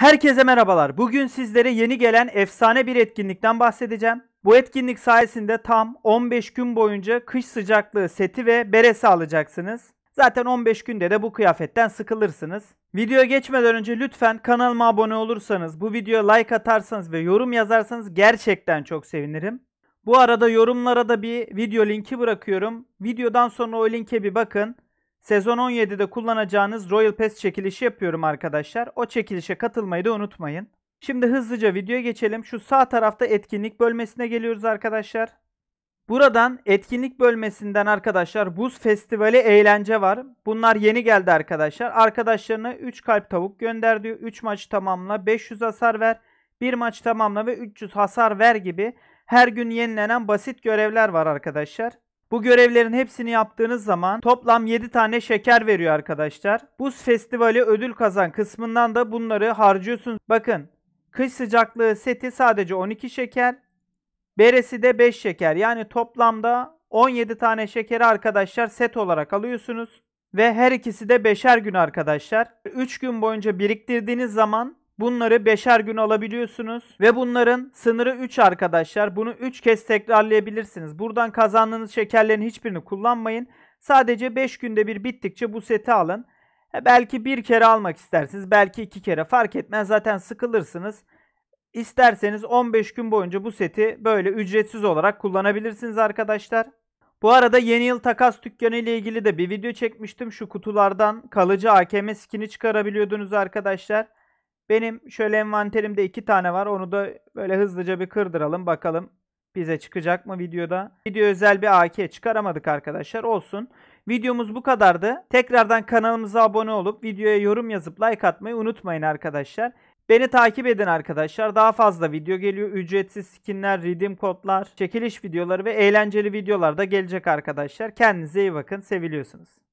Herkese merhabalar. Bugün sizlere yeni gelen efsane bir etkinlikten bahsedeceğim. Bu etkinlik sayesinde tam 15 gün boyunca kış sıcaklığı seti ve beresi alacaksınız. Zaten 15 günde de bu kıyafetten sıkılırsınız. Videoya geçmeden önce lütfen kanalıma abone olursanız, bu videoya like atarsanız ve yorum yazarsanız gerçekten çok sevinirim. Bu arada yorumlara da bir video linki bırakıyorum. Videodan sonra o linke bir bakın. Sezon 17'de kullanacağınız Royal Pass çekilişi yapıyorum arkadaşlar. O çekilişe katılmayı da unutmayın. Şimdi hızlıca videoya geçelim. Şu sağ tarafta etkinlik bölmesine geliyoruz arkadaşlar. Buradan etkinlik bölmesinden arkadaşlar Buz Festivali eğlence var. Bunlar yeni geldi arkadaşlar. Arkadaşlarına 3 kalp tavuk gönder diyor. 3 maç tamamla 500 hasar ver. 1 maç tamamla ve 300 hasar ver gibi her gün yenilenen basit görevler var arkadaşlar. Bu görevlerin hepsini yaptığınız zaman toplam 7 tane şeker veriyor arkadaşlar. Buz festivali ödül kazan kısmından da bunları harcıyorsunuz. Bakın kış sıcaklığı seti sadece 12 şeker. Beresi de 5 şeker. Yani toplamda 17 tane şekeri arkadaşlar set olarak alıyorsunuz. Ve her ikisi de 5'er gün arkadaşlar. 3 gün boyunca biriktirdiğiniz zaman Bunları beşer gün alabiliyorsunuz ve bunların sınırı 3 arkadaşlar. Bunu 3 kez tekrarlayabilirsiniz. Buradan kazandığınız şekerlerin hiçbirini kullanmayın. Sadece 5 günde bir bittikçe bu seti alın. E belki bir kere almak istersiniz. Belki iki kere fark etmez. Zaten sıkılırsınız. İsterseniz 15 gün boyunca bu seti böyle ücretsiz olarak kullanabilirsiniz arkadaşlar. Bu arada yeni yıl takas dükkanı ile ilgili de bir video çekmiştim. Şu kutulardan kalıcı AKM skini çıkarabiliyordunuz arkadaşlar. Benim şöyle envanterimde iki tane var. Onu da böyle hızlıca bir kırdıralım. Bakalım bize çıkacak mı videoda. Video özel bir AK çıkaramadık arkadaşlar. Olsun. Videomuz bu kadardı. Tekrardan kanalımıza abone olup videoya yorum yazıp like atmayı unutmayın arkadaşlar. Beni takip edin arkadaşlar. Daha fazla video geliyor. Ücretsiz skinler, redeem kodlar, çekiliş videoları ve eğlenceli videolar da gelecek arkadaşlar. Kendinize iyi bakın. Seviliyorsunuz.